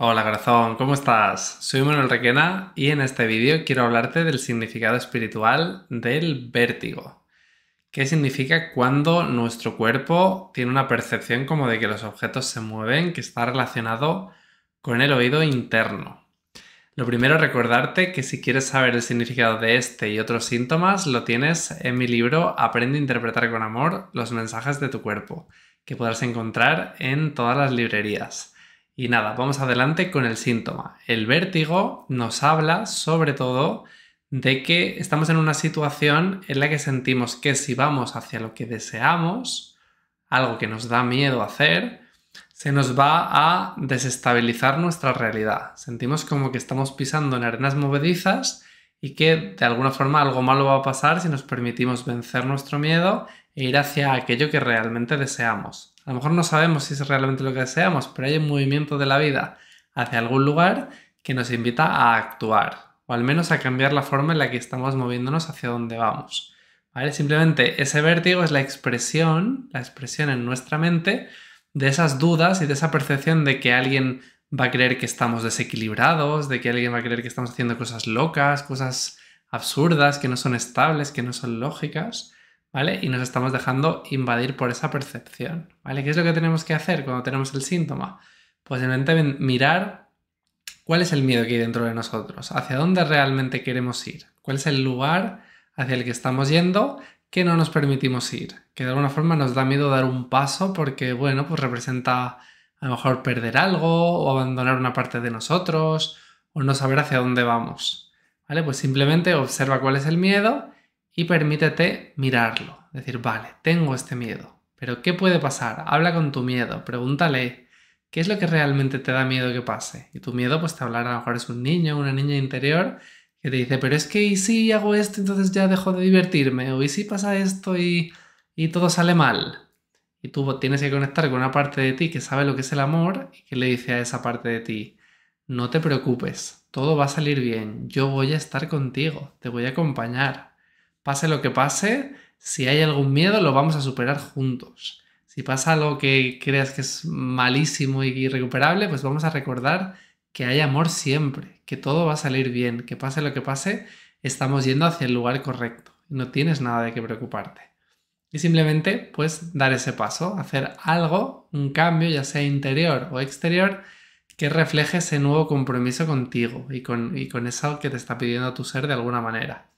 Hola corazón, ¿cómo estás? Soy Manuel Requena y en este vídeo quiero hablarte del significado espiritual del vértigo. ¿Qué significa cuando nuestro cuerpo tiene una percepción como de que los objetos se mueven que está relacionado con el oído interno? Lo primero recordarte que si quieres saber el significado de este y otros síntomas lo tienes en mi libro Aprende a interpretar con amor los mensajes de tu cuerpo, que podrás encontrar en todas las librerías. Y nada, vamos adelante con el síntoma. El vértigo nos habla sobre todo de que estamos en una situación en la que sentimos que si vamos hacia lo que deseamos, algo que nos da miedo hacer, se nos va a desestabilizar nuestra realidad. Sentimos como que estamos pisando en arenas movedizas y que de alguna forma algo malo va a pasar si nos permitimos vencer nuestro miedo e ir hacia aquello que realmente deseamos. A lo mejor no sabemos si es realmente lo que deseamos, pero hay un movimiento de la vida hacia algún lugar que nos invita a actuar, o al menos a cambiar la forma en la que estamos moviéndonos hacia donde vamos. ¿Vale? Simplemente ese vértigo es la expresión, la expresión en nuestra mente de esas dudas y de esa percepción de que alguien va a creer que estamos desequilibrados, de que alguien va a creer que estamos haciendo cosas locas, cosas absurdas, que no son estables, que no son lógicas. ¿vale? Y nos estamos dejando invadir por esa percepción, ¿vale? ¿Qué es lo que tenemos que hacer cuando tenemos el síntoma? Pues simplemente mirar cuál es el miedo que hay dentro de nosotros, hacia dónde realmente queremos ir, cuál es el lugar hacia el que estamos yendo que no nos permitimos ir, que de alguna forma nos da miedo dar un paso porque, bueno, pues representa a lo mejor perder algo o abandonar una parte de nosotros o no saber hacia dónde vamos. ¿Vale? Pues simplemente observa cuál es el miedo y permítete mirarlo. Decir, vale, tengo este miedo, pero ¿qué puede pasar? Habla con tu miedo, pregúntale qué es lo que realmente te da miedo que pase. Y tu miedo, pues te hablará, a lo mejor es un niño, una niña interior que te dice, pero es que ¿y si hago esto entonces ya dejo de divertirme? ¿O y si pasa esto y, y todo sale mal? Y tú pues, tienes que conectar con una parte de ti que sabe lo que es el amor y que le dice a esa parte de ti, no te preocupes, todo va a salir bien, yo voy a estar contigo, te voy a acompañar, Pase lo que pase, si hay algún miedo, lo vamos a superar juntos. Si pasa algo que creas que es malísimo y irrecuperable, pues vamos a recordar que hay amor siempre, que todo va a salir bien, que pase lo que pase, estamos yendo hacia el lugar correcto. No tienes nada de qué preocuparte. Y simplemente, pues, dar ese paso, hacer algo, un cambio, ya sea interior o exterior, que refleje ese nuevo compromiso contigo y con, y con eso que te está pidiendo tu ser de alguna manera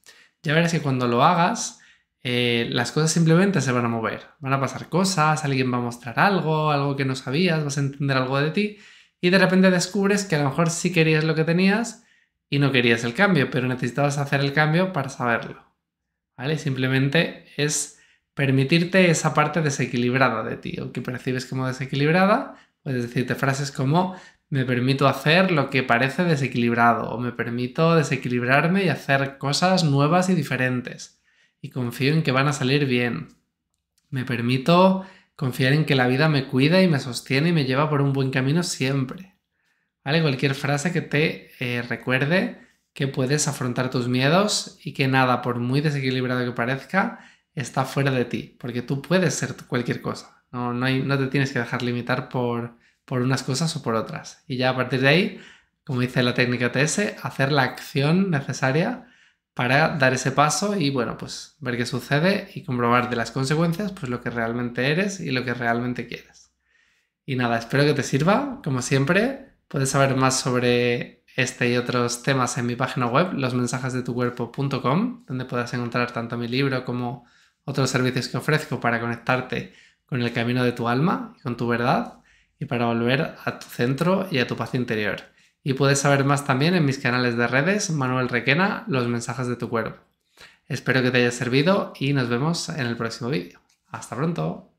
ya verás que cuando lo hagas, eh, las cosas simplemente se van a mover. Van a pasar cosas, alguien va a mostrar algo, algo que no sabías, vas a entender algo de ti y de repente descubres que a lo mejor sí querías lo que tenías y no querías el cambio, pero necesitabas hacer el cambio para saberlo. ¿Vale? Simplemente es permitirte esa parte desequilibrada de ti o que percibes como desequilibrada, Puedes decirte frases como me permito hacer lo que parece desequilibrado o me permito desequilibrarme y hacer cosas nuevas y diferentes y confío en que van a salir bien. Me permito confiar en que la vida me cuida y me sostiene y me lleva por un buen camino siempre. ¿Vale? Cualquier frase que te eh, recuerde que puedes afrontar tus miedos y que nada, por muy desequilibrado que parezca, está fuera de ti, porque tú puedes ser cualquier cosa. No, te tienes que dejar limitar por, unas cosas o por otras. Y ya a partir de ahí, como dice la técnica TS, hacer la acción necesaria para dar ese paso y bueno, pues ver qué sucede y comprobar de las consecuencias pues lo que realmente eres y lo que realmente quieres. Y nada, espero que te sirva. Como siempre, puedes saber más sobre este y otros temas en mi página web, losmensajesdetucuerpo.com, donde podrás encontrar tanto mi libro como otros servicios que ofrezco para conectarte con el camino de tu alma con tu verdad y para volver a tu centro y a tu paz interior. Y puedes saber más también en mis canales de redes, Manuel Requena, los mensajes de tu cuerpo. Espero que te haya servido y nos vemos en el próximo vídeo. Hasta pronto.